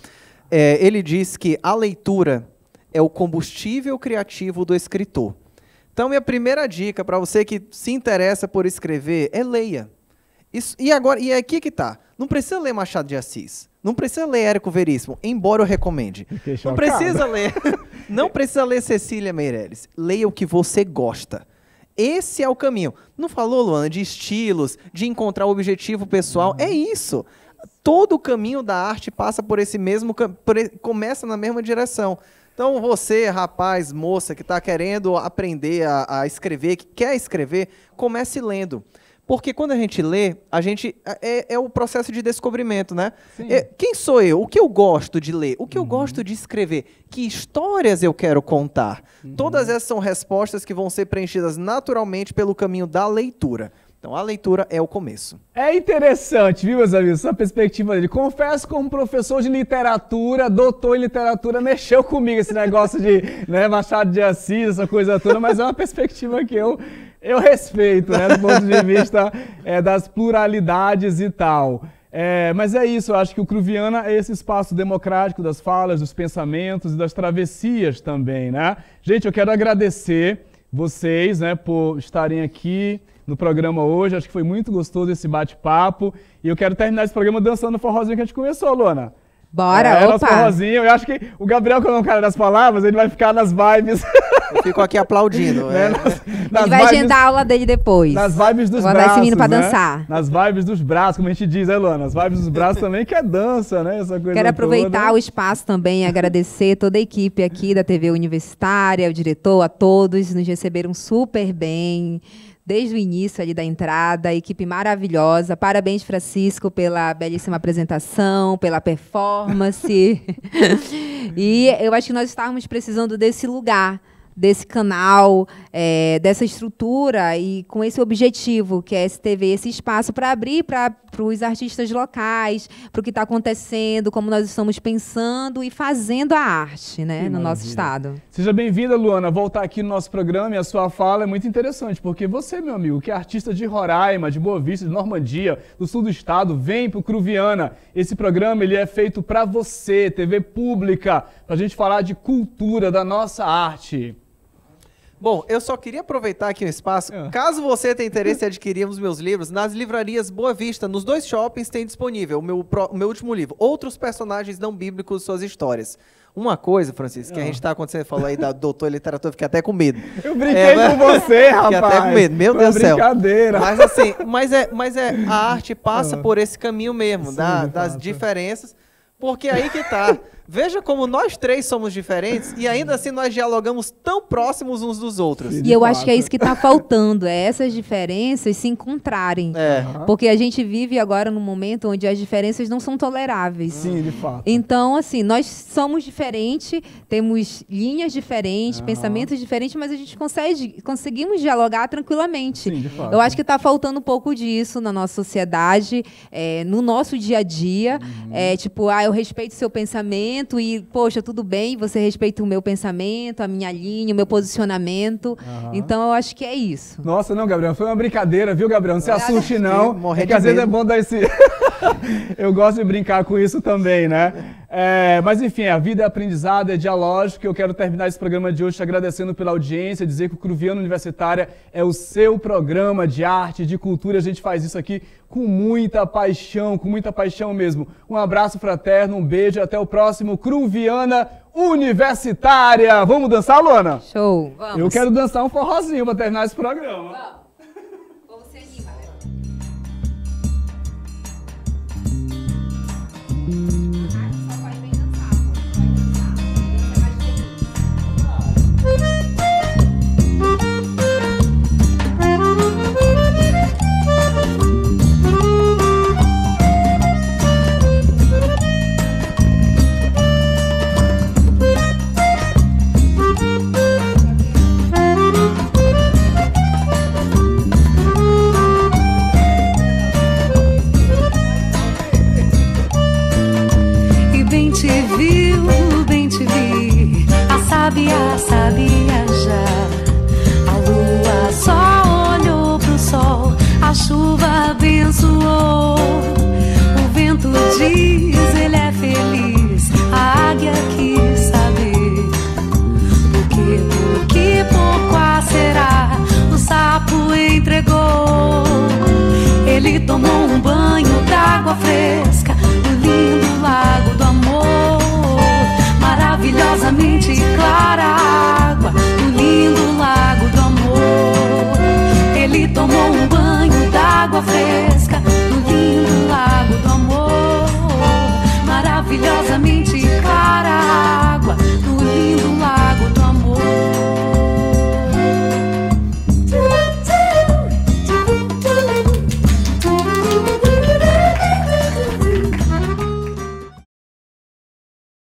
é. Ele diz que a leitura é o combustível criativo do escritor. Então, minha primeira dica para você que se interessa por escrever é leia. Isso, e agora, e é aqui que tá. Não precisa ler Machado de Assis. Não precisa ler Érico Veríssimo, embora eu recomende. Não precisa ler. Não precisa ler Cecília Meirelles. Leia o que você gosta. Esse é o caminho. Não falou, Luana, de estilos, de encontrar o objetivo pessoal. Uhum. É isso. Todo o caminho da arte passa por esse mesmo. Por, começa na mesma direção. Então, você, rapaz, moça, que está querendo aprender a, a escrever, que quer escrever, comece lendo. Porque quando a gente lê, a gente. É, é, é o processo de descobrimento, né? É, quem sou eu? O que eu gosto de ler? O que uhum. eu gosto de escrever? Que histórias eu quero contar? Uhum. Todas essas são respostas que vão ser preenchidas naturalmente pelo caminho da leitura. Então a leitura é o começo. É interessante, viu, meus amigos, essa perspectiva dele. Confesso como professor de literatura, doutor em literatura, mexeu comigo esse negócio de né, Machado de Assis, essa coisa toda, mas é uma perspectiva que eu eu respeito, né? Do ponto de vista é, das pluralidades e tal. É, mas é isso, eu acho que o Cruviana é esse espaço democrático das falas, dos pensamentos e das travessias também, né? Gente, eu quero agradecer vocês, né, por estarem aqui no programa hoje. Acho que foi muito gostoso esse bate-papo. E eu quero terminar esse programa dançando o forrozinho que a gente começou, Luana. Bora, é, opa! Forrozinho. Eu acho que o Gabriel, que é um cara das palavras, ele vai ficar nas vibes. Eu fico aqui aplaudindo. né? É. Nas, Ele vai vibes, agendar a aula dele depois. Nas vibes dos Vou braços. esse menino pra né? dançar. Nas vibes dos braços, como a gente diz, né, Luana? Nas vibes dos braços também, que é dança, né? Essa coisa Quero aproveitar toda. o espaço também e agradecer toda a equipe aqui da TV Universitária, o diretor, a todos. Nos receberam super bem desde o início ali da entrada, equipe maravilhosa. Parabéns, Francisco, pela belíssima apresentação, pela performance. e eu acho que nós estávamos precisando desse lugar desse canal, é, dessa estrutura e com esse objetivo que é esse TV, esse espaço para abrir para os artistas locais, para o que está acontecendo, como nós estamos pensando e fazendo a arte né, no maravilha. nosso estado. Seja bem-vinda, Luana, voltar aqui no nosso programa e a sua fala é muito interessante, porque você, meu amigo, que é artista de Roraima, de Boa Vista, de Normandia, do sul do estado, vem para o Cruviana. Esse programa ele é feito para você, TV pública, para a gente falar de cultura, da nossa arte. Bom, eu só queria aproveitar aqui o espaço. É. Caso você tenha interesse em adquirir os meus livros, nas livrarias Boa Vista, nos dois shoppings, tem disponível o meu, pro, meu último livro, Outros Personagens Não Bíblicos, Suas Histórias. Uma coisa, Francisco, que a ah. gente está acontecendo, falou aí da doutor literatura, fiquei até com medo. Eu brinquei é, com você, rapaz. Fiquei até com medo, meu Deus do céu. brincadeira. Mas assim, mas é, mas é, a arte passa ah. por esse caminho mesmo, Sim, da, das diferenças, porque aí que tá. Veja como nós três somos diferentes e ainda assim nós dialogamos tão próximos uns dos outros. E eu acho que é isso que está faltando, é essas diferenças se encontrarem. É. Porque a gente vive agora num momento onde as diferenças não são toleráveis. Sim, de fato. Então, assim, nós somos diferentes, temos linhas diferentes, pensamentos diferentes, mas a gente consegue, conseguimos dialogar tranquilamente. Sim, de fato. Eu acho que está faltando um pouco disso na nossa sociedade, é, no nosso dia a dia. Uhum. É, tipo, ah, eu respeito seu pensamento, pensamento e, poxa, tudo bem, você respeita o meu pensamento, a minha linha, o meu posicionamento. Uhum. Então eu acho que é isso. Nossa, não, Gabriel, foi uma brincadeira, viu, Gabriel? Não se assuste, não. É que às vezes é bom dar esse. eu gosto de brincar com isso também, né? É, mas enfim, a vida é aprendizado, é dialógico. Eu quero terminar esse programa de hoje agradecendo pela audiência, dizer que o Cruviano Universitária é o seu programa de arte, de cultura. A gente faz isso aqui com muita paixão, com muita paixão mesmo. Um abraço fraterno, um beijo, até o próximo Cruviana Universitária. Vamos dançar, Luana? Show, vamos. Eu quero dançar um forrozinho para terminar esse programa. Vamos. you.